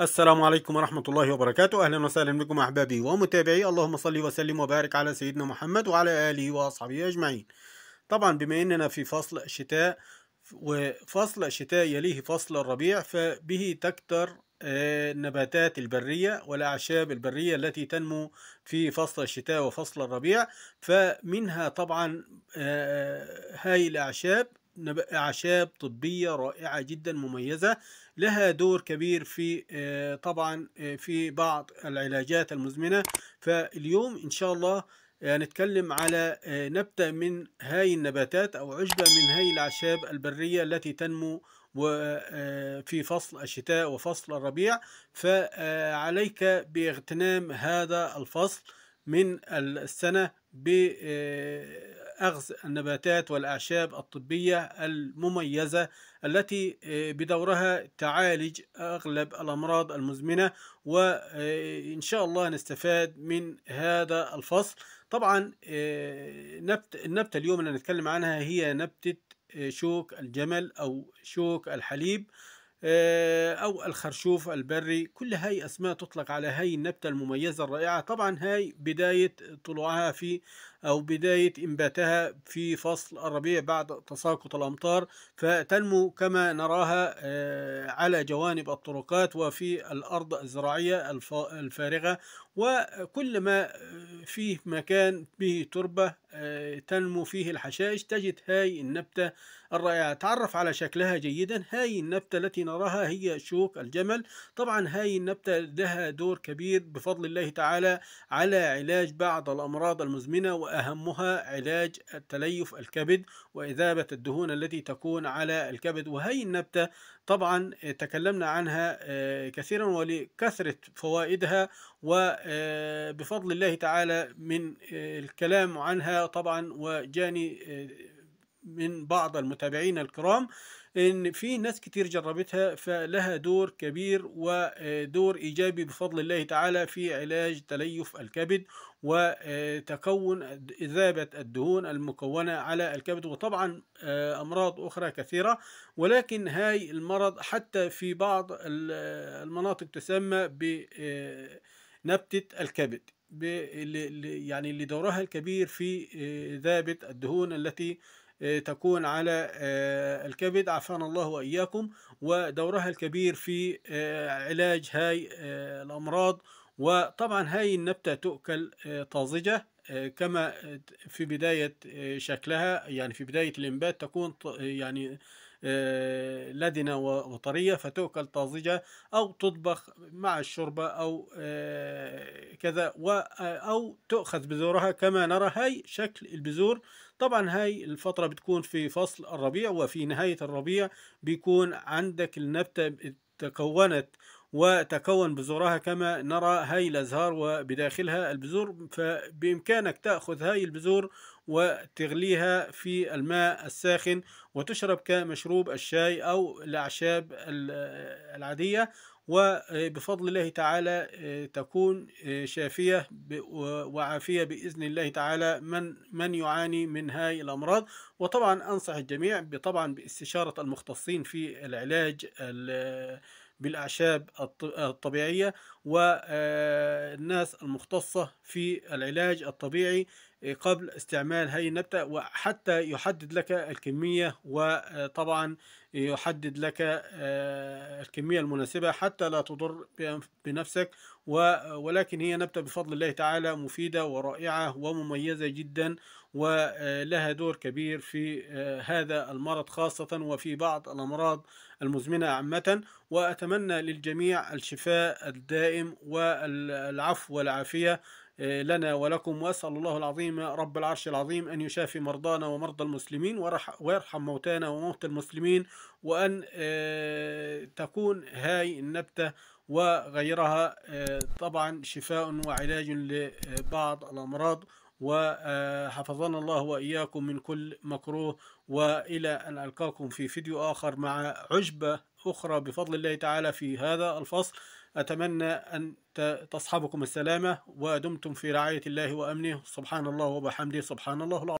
السلام عليكم ورحمة الله وبركاته أهلا وسهلا بكم أحبابي ومتابعي اللهم صل وسلم وبارك على سيدنا محمد وعلى آله وأصحابه أجمعين طبعا بما أننا في فصل شتاء وفصل الشتاء يليه فصل الربيع فبه تكتر آه، النباتات البرية والأعشاب البرية التي تنمو في فصل الشتاء وفصل الربيع فمنها طبعا آه، هاي الأعشاب أعشاب طبية رائعة جدا مميزة لها دور كبير في آه، طبعا آه، في بعض العلاجات المزمنة فاليوم إن شاء الله هنتكلم آه، على نبتة من هاي النباتات أو عشبة من هاي الأعشاب البرية التي تنمو في فصل الشتاء وفصل الربيع فعليك باغتنام هذا الفصل من السنة بأخذ آه، النباتات والأعشاب الطبية المميزة التي آه، بدورها تعالج أغلب الأمراض المزمنة وإن آه، شاء الله نستفاد من هذا الفصل طبعا النبتة اليوم اللي نتكلم عنها هي نبتة شوك الجمل أو شوك الحليب آه، أو الخرشوف البري كل هاي أسماء تطلق على هاي النبتة المميزة الرائعة طبعا هاي بداية طلوعها في أو بداية إنباتها في فصل الربيع بعد تساقط الأمطار فتنمو كما نراها آه، على جوانب الطرقات وفي الأرض الزراعية الفارغة وكل ما آه، فيه مكان به تربة آه، تنمو فيه الحشائش تجد هاي النبتة الرائعة تعرف على شكلها جيدا هاي النبتة التي نراها هي شوك الجمل طبعا هاي النبتة لها دور كبير بفضل الله تعالى على علاج بعض الأمراض المزمنة وأهمها علاج تليف الكبد وإذابة الدهون التي تكون على الكبد وهي النبتة طبعا تكلمنا عنها آه، كثيرا ولكثرة فوائدها وبفضل آه، الله تعالى من آه، الكلام عنها طبعا وجاني من بعض المتابعين الكرام ان في ناس كتير جربتها فلها دور كبير ودور آه، ايجابي بفضل الله تعالى في علاج تليف الكبد وتكون آه، اذابه الدهون المكونه على الكبد وطبعا آه، امراض اخرى كثيره ولكن هاي المرض حتى في بعض المناطق تسمى بنبته الكبد يعني لدورها الكبير في ذابة الدهون التي آه، تكون على آه، الكبد عافانا الله واياكم ودورها الكبير في آه، علاج هاي الامراض وطبعا هاي النبته تؤكل طازجه كما في بدايه شكلها يعني في بدايه الانبات تكون يعني لدنة وطرية فتؤكل طازجة أو تطبخ مع الشوربة أو كذا و أو تؤخذ بذورها كما نرى هاي شكل البذور طبعا هاي الفترة بتكون في فصل الربيع وفي نهاية الربيع بيكون عندك النبتة تكونت وتكون بذورها كما نرى هاي الأزهار وبداخلها البذور فبإمكانك تأخذ هاي البذور وتغليها في الماء الساخن وتشرب كمشروب الشاي أو الأعشاب العادية وبفضل الله تعالى آه، تكون آه، شافية وعافية بإذن الله تعالى من من يعاني من هاي الأمراض وطبعا أنصح الجميع طبعا باستشارة المختصين في العلاج بالأعشاب الطبيعية والناس آه، المختصة في العلاج الطبيعي قبل استعمال هذه النبتة وحتى يحدد لك الكمية وطبعا يحدد لك آه، الكمية المناسبة حتى لا تضر بنفسك ولكن هي نبتة بفضل الله تعالى مفيدة ورائعة ومميزة جدا ولها دور كبير في آه، هذا المرض خاصة وفي بعض الأمراض المزمنة عامة وأتمنى للجميع الشفاء الدائم والعفو والعافية آه، لنا ولكم وأسأل الله العظيم رب العرش العظيم أن يشافي مرضانا ومرضى المسلمين ويرحم موتانا وموتى المسلمين وأن آه، تكون هاي النبتة وغيرها آه، طبعا شفاء وعلاج لبعض الأمراض وحفظنا الله وإياكم من كل مكروه وإلى أن ألقاكم في فيديو آخر مع عجبة أخرى بفضل الله تعالى في هذا الفصل أتمنى أن تصحبكم السلامة ودمتم في رعاية الله وأمنه سبحان الله وبحمده سبحان الله العظيم